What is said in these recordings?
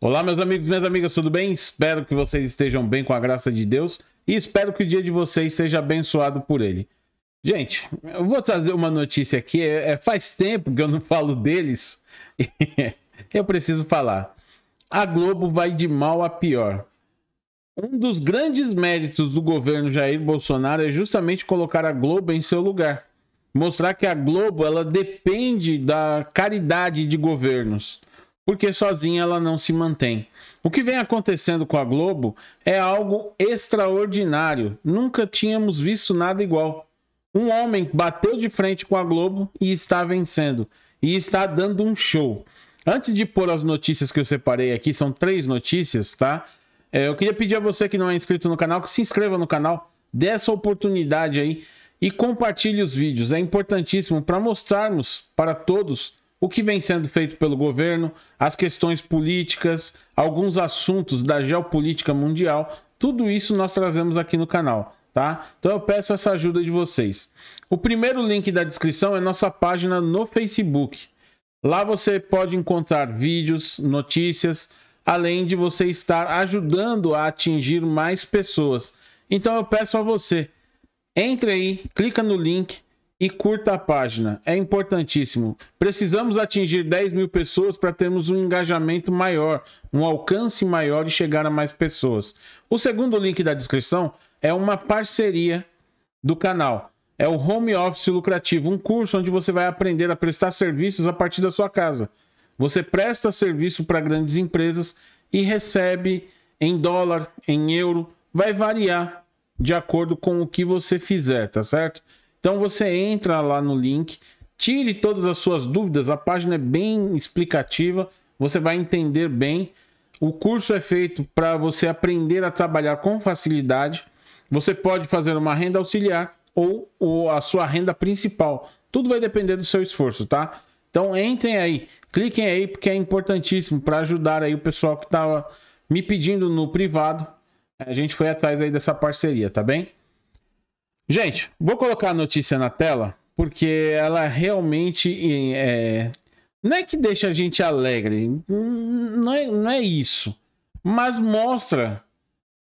Olá, meus amigos, minhas amigas, tudo bem? Espero que vocês estejam bem com a graça de Deus e espero que o dia de vocês seja abençoado por Ele. Gente, eu vou trazer uma notícia aqui. É, é faz tempo que eu não falo deles. eu preciso falar. A Globo vai de mal a pior. Um dos grandes méritos do governo Jair Bolsonaro é justamente colocar a Globo em seu lugar. Mostrar que a Globo ela depende da caridade de governos, porque sozinha ela não se mantém. O que vem acontecendo com a Globo é algo extraordinário. Nunca tínhamos visto nada igual. Um homem bateu de frente com a Globo e está vencendo. E está dando um show. Antes de pôr as notícias que eu separei aqui, são três notícias, tá? É, eu queria pedir a você que não é inscrito no canal, que se inscreva no canal, dê essa oportunidade aí e compartilhe os vídeos. É importantíssimo para mostrarmos para todos o que vem sendo feito pelo governo, as questões políticas, alguns assuntos da geopolítica mundial, tudo isso nós trazemos aqui no canal, tá? Então eu peço essa ajuda de vocês. O primeiro link da descrição é nossa página no Facebook. Lá você pode encontrar vídeos, notícias, além de você estar ajudando a atingir mais pessoas. Então eu peço a você, entre aí, clica no link e curta a página. É importantíssimo. Precisamos atingir 10 mil pessoas para termos um engajamento maior, um alcance maior e chegar a mais pessoas. O segundo link da descrição é uma parceria do canal. É o Home Office Lucrativo, um curso onde você vai aprender a prestar serviços a partir da sua casa. Você presta serviço para grandes empresas e recebe em dólar, em euro, vai variar de acordo com o que você fizer, tá certo? Então você entra lá no link, tire todas as suas dúvidas, a página é bem explicativa, você vai entender bem. O curso é feito para você aprender a trabalhar com facilidade. Você pode fazer uma renda auxiliar ou, ou a sua renda principal. Tudo vai depender do seu esforço, tá? Então entrem aí, cliquem aí porque é importantíssimo para ajudar aí o pessoal que estava me pedindo no privado. A gente foi atrás aí dessa parceria, tá bem? Gente, vou colocar a notícia na tela porque ela realmente é... não é que deixa a gente alegre, não é, não é isso, mas mostra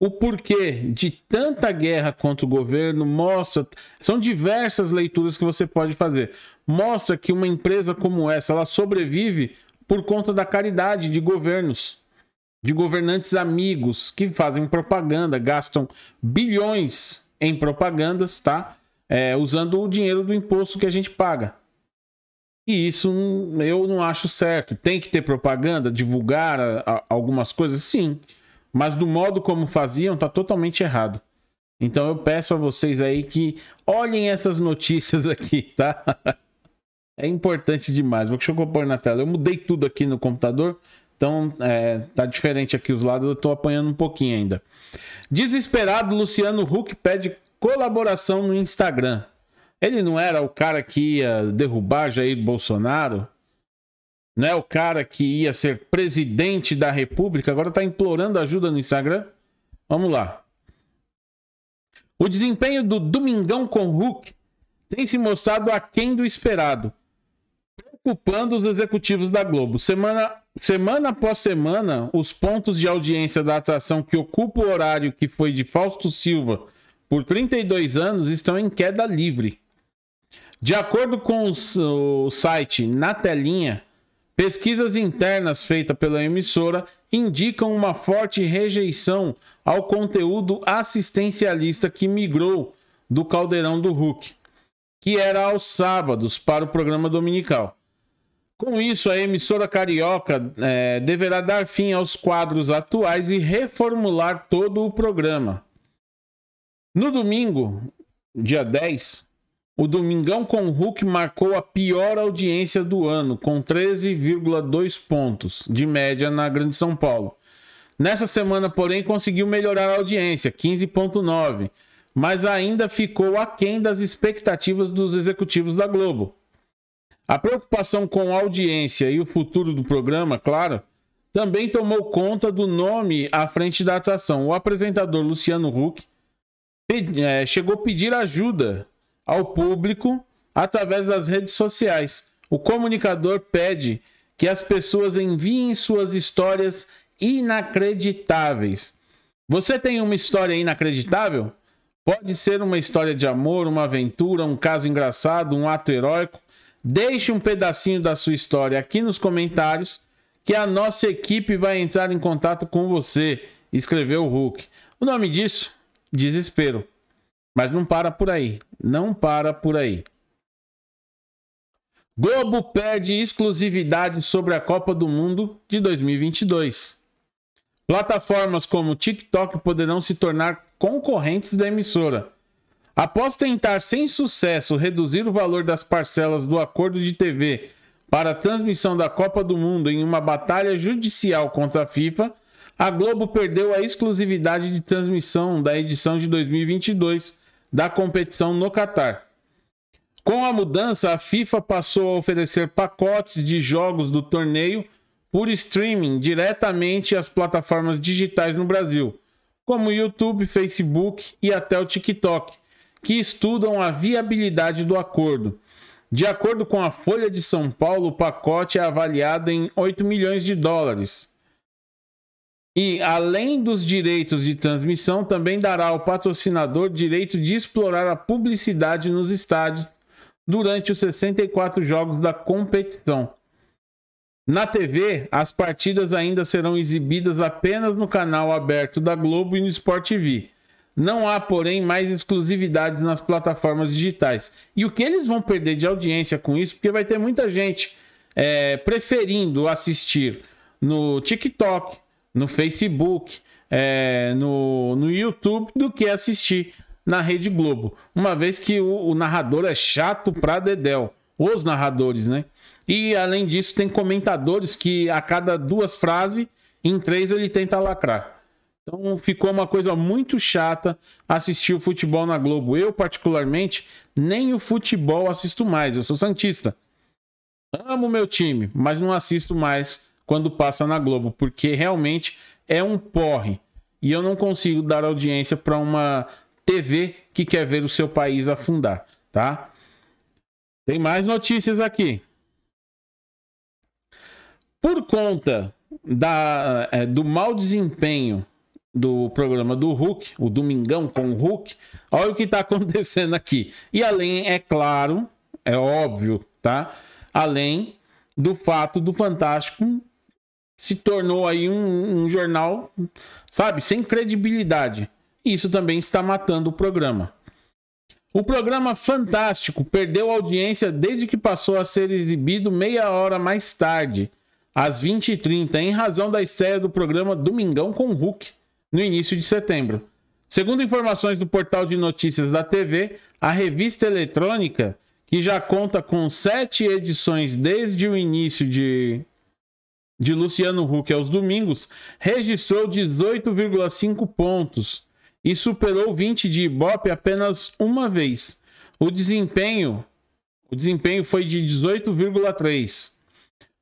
o porquê de tanta guerra contra o governo mostra. São diversas leituras que você pode fazer, mostra que uma empresa como essa ela sobrevive por conta da caridade de governos, de governantes amigos que fazem propaganda, gastam bilhões em propagandas, tá? É, usando o dinheiro do imposto que a gente paga. E isso eu não acho certo. Tem que ter propaganda, divulgar a, a, algumas coisas, sim. Mas do modo como faziam, tá totalmente errado. Então eu peço a vocês aí que olhem essas notícias aqui, tá? é importante demais. Vou, deixa eu pôr na tela. Eu mudei tudo aqui no computador, então é, tá diferente aqui os lados, eu tô apanhando um pouquinho ainda. Desesperado, Luciano Huck pede colaboração no Instagram. Ele não era o cara que ia derrubar Jair Bolsonaro? Não é o cara que ia ser presidente da República? Agora tá implorando ajuda no Instagram? Vamos lá. O desempenho do Domingão com Huck tem se mostrado aquém do esperado culpando os executivos da Globo. Semana, semana após semana, os pontos de audiência da atração que ocupa o horário que foi de Fausto Silva por 32 anos estão em queda livre. De acordo com os, o site Na Telinha, pesquisas internas feitas pela emissora indicam uma forte rejeição ao conteúdo assistencialista que migrou do Caldeirão do Hulk, que era aos sábados para o programa dominical. Com isso, a emissora carioca é, deverá dar fim aos quadros atuais e reformular todo o programa. No domingo, dia 10, o Domingão com Hulk marcou a pior audiência do ano, com 13,2 pontos de média na Grande São Paulo. Nessa semana, porém, conseguiu melhorar a audiência, 15,9, mas ainda ficou aquém das expectativas dos executivos da Globo. A preocupação com a audiência e o futuro do programa, claro, também tomou conta do nome à frente da atração. O apresentador Luciano Huck é, chegou a pedir ajuda ao público através das redes sociais. O comunicador pede que as pessoas enviem suas histórias inacreditáveis. Você tem uma história inacreditável? Pode ser uma história de amor, uma aventura, um caso engraçado, um ato heróico Deixe um pedacinho da sua história aqui nos comentários que a nossa equipe vai entrar em contato com você, escreveu o Hulk. O nome disso? Desespero. Mas não para por aí. Não para por aí. Globo perde exclusividade sobre a Copa do Mundo de 2022. Plataformas como TikTok poderão se tornar concorrentes da emissora. Após tentar sem sucesso reduzir o valor das parcelas do acordo de TV para a transmissão da Copa do Mundo em uma batalha judicial contra a FIFA, a Globo perdeu a exclusividade de transmissão da edição de 2022 da competição no Catar. Com a mudança, a FIFA passou a oferecer pacotes de jogos do torneio por streaming diretamente às plataformas digitais no Brasil, como YouTube, Facebook e até o TikTok que estudam a viabilidade do acordo. De acordo com a Folha de São Paulo, o pacote é avaliado em 8 milhões de dólares. E, além dos direitos de transmissão, também dará ao patrocinador direito de explorar a publicidade nos estádios durante os 64 jogos da competição. Na TV, as partidas ainda serão exibidas apenas no canal aberto da Globo e no Sport TV. Não há, porém, mais exclusividades nas plataformas digitais. E o que eles vão perder de audiência com isso? Porque vai ter muita gente é, preferindo assistir no TikTok, no Facebook, é, no, no YouTube do que assistir na Rede Globo. Uma vez que o, o narrador é chato pra Dedel. Os narradores, né? E além disso, tem comentadores que a cada duas frases, em três ele tenta lacrar. Então ficou uma coisa muito chata assistir o futebol na Globo. Eu, particularmente, nem o futebol assisto mais. Eu sou Santista. Amo meu time, mas não assisto mais quando passa na Globo, porque realmente é um porre. E eu não consigo dar audiência para uma TV que quer ver o seu país afundar, tá? Tem mais notícias aqui. Por conta da, eh, do mau desempenho do programa do Hulk, o Domingão com o Hulk. Olha o que está acontecendo aqui. E além, é claro, é óbvio, tá? Além do fato do Fantástico se tornou aí um, um jornal, sabe, sem credibilidade. Isso também está matando o programa. O programa Fantástico perdeu audiência desde que passou a ser exibido meia hora mais tarde, às 20h30, em razão da estreia do programa Domingão com Hulk, no início de setembro. Segundo informações do portal de notícias da TV, a revista eletrônica, que já conta com sete edições desde o início de, de Luciano Huck aos domingos, registrou 18,5 pontos e superou 20 de Ibope apenas uma vez. O desempenho, o desempenho foi de 18,3.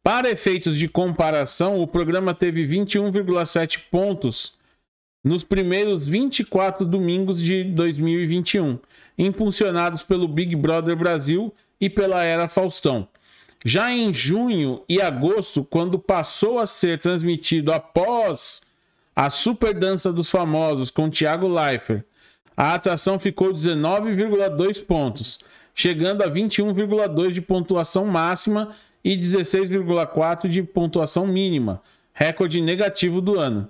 Para efeitos de comparação, o programa teve 21,7 pontos nos primeiros 24 domingos de 2021, impulsionados pelo Big Brother Brasil e pela Era Faustão. Já em junho e agosto, quando passou a ser transmitido após a Super Dança dos Famosos com Tiago Leifert, a atração ficou 19,2 pontos, chegando a 21,2 de pontuação máxima e 16,4 de pontuação mínima, recorde negativo do ano.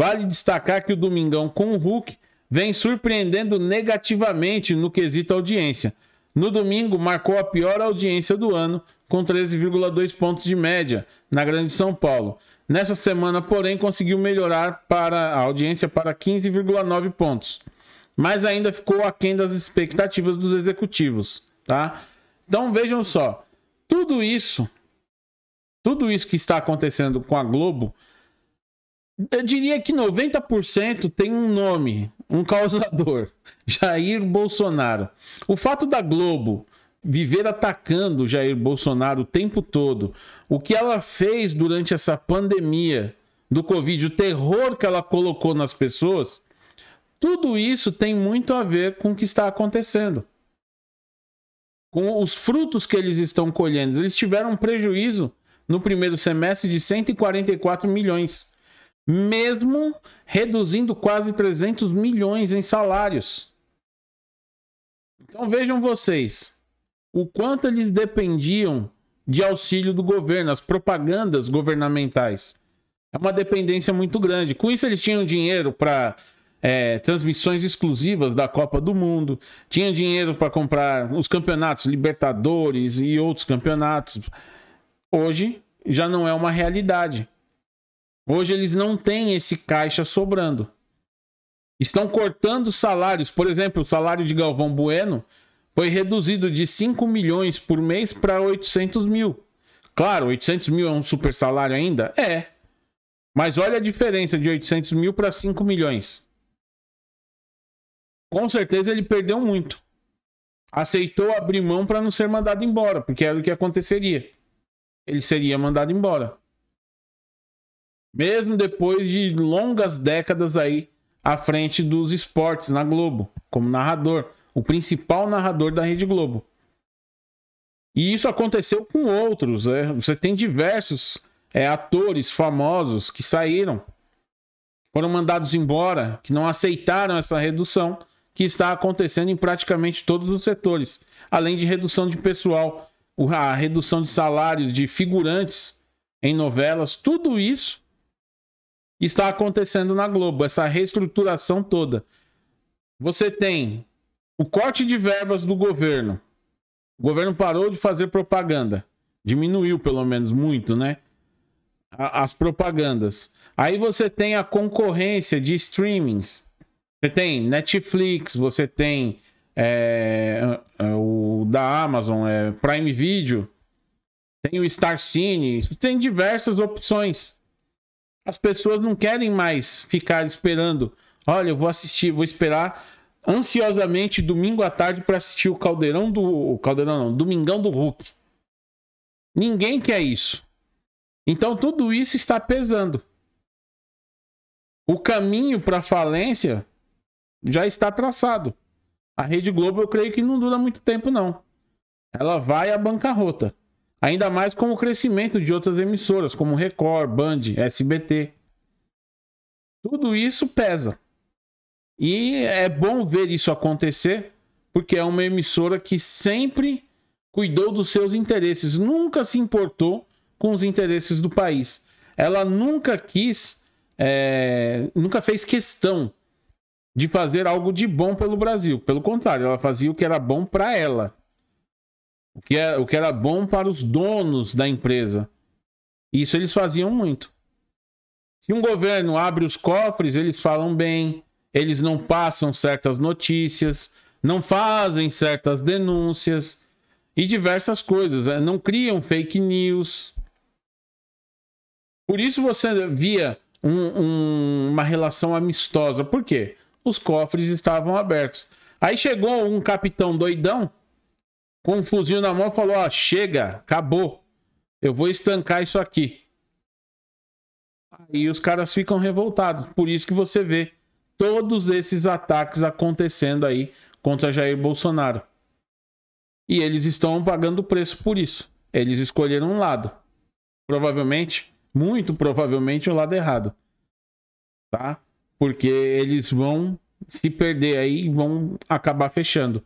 Vale destacar que o Domingão com o Hulk vem surpreendendo negativamente no quesito audiência. No domingo, marcou a pior audiência do ano, com 13,2 pontos de média, na Grande São Paulo. Nessa semana, porém, conseguiu melhorar para a audiência para 15,9 pontos. Mas ainda ficou aquém das expectativas dos executivos, tá? Então vejam só, tudo isso, tudo isso que está acontecendo com a Globo eu diria que 90% tem um nome, um causador: Jair Bolsonaro. O fato da Globo viver atacando Jair Bolsonaro o tempo todo, o que ela fez durante essa pandemia do Covid, o terror que ela colocou nas pessoas, tudo isso tem muito a ver com o que está acontecendo. Com os frutos que eles estão colhendo. Eles tiveram um prejuízo no primeiro semestre de 144 milhões mesmo reduzindo quase 300 milhões em salários. Então vejam vocês o quanto eles dependiam de auxílio do governo, as propagandas governamentais. É uma dependência muito grande. Com isso, eles tinham dinheiro para é, transmissões exclusivas da Copa do Mundo, tinham dinheiro para comprar os campeonatos Libertadores e outros campeonatos. Hoje já não é uma realidade. Hoje eles não têm esse caixa sobrando. Estão cortando salários. Por exemplo, o salário de Galvão Bueno foi reduzido de 5 milhões por mês para 800 mil. Claro, 800 mil é um super salário ainda? É. Mas olha a diferença de 800 mil para 5 milhões. Com certeza ele perdeu muito. Aceitou abrir mão para não ser mandado embora, porque era o que aconteceria. Ele seria mandado embora mesmo depois de longas décadas aí à frente dos esportes na Globo, como narrador, o principal narrador da Rede Globo. E isso aconteceu com outros, né? você tem diversos é, atores famosos que saíram, foram mandados embora, que não aceitaram essa redução que está acontecendo em praticamente todos os setores, além de redução de pessoal, a redução de salários de figurantes em novelas, tudo isso está acontecendo na Globo, essa reestruturação toda. Você tem o corte de verbas do governo. O governo parou de fazer propaganda. Diminuiu, pelo menos, muito, né? As propagandas. Aí você tem a concorrência de streamings. Você tem Netflix, você tem é, é o da Amazon, é, Prime Video, tem o Star Cine, tem diversas opções as pessoas não querem mais ficar esperando. Olha, eu vou assistir, vou esperar ansiosamente domingo à tarde para assistir o Caldeirão do. O Caldeirão não, Domingão do Hulk. Ninguém quer isso. Então tudo isso está pesando. O caminho para falência já está traçado. A Rede Globo eu creio que não dura muito tempo não. Ela vai à bancarrota. Ainda mais com o crescimento de outras emissoras, como Record, Band, SBT. Tudo isso pesa. E é bom ver isso acontecer, porque é uma emissora que sempre cuidou dos seus interesses, nunca se importou com os interesses do país. Ela nunca quis, é, nunca fez questão de fazer algo de bom pelo Brasil. Pelo contrário, ela fazia o que era bom para ela. O que, é, o que era bom para os donos da empresa. Isso eles faziam muito. Se um governo abre os cofres, eles falam bem, eles não passam certas notícias, não fazem certas denúncias e diversas coisas. Né? Não criam fake news. Por isso você via um, um, uma relação amistosa. Por quê? Os cofres estavam abertos. Aí chegou um capitão doidão com um fuzil na mão, falou: Ó, chega, acabou. Eu vou estancar isso aqui. Aí os caras ficam revoltados. Por isso que você vê todos esses ataques acontecendo aí contra Jair Bolsonaro. E eles estão pagando preço por isso. Eles escolheram um lado. Provavelmente, muito provavelmente, o lado errado. Tá? Porque eles vão se perder aí e vão acabar fechando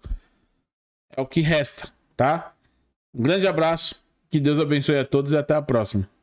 é o que resta, tá? Um grande abraço, que Deus abençoe a todos e até a próxima.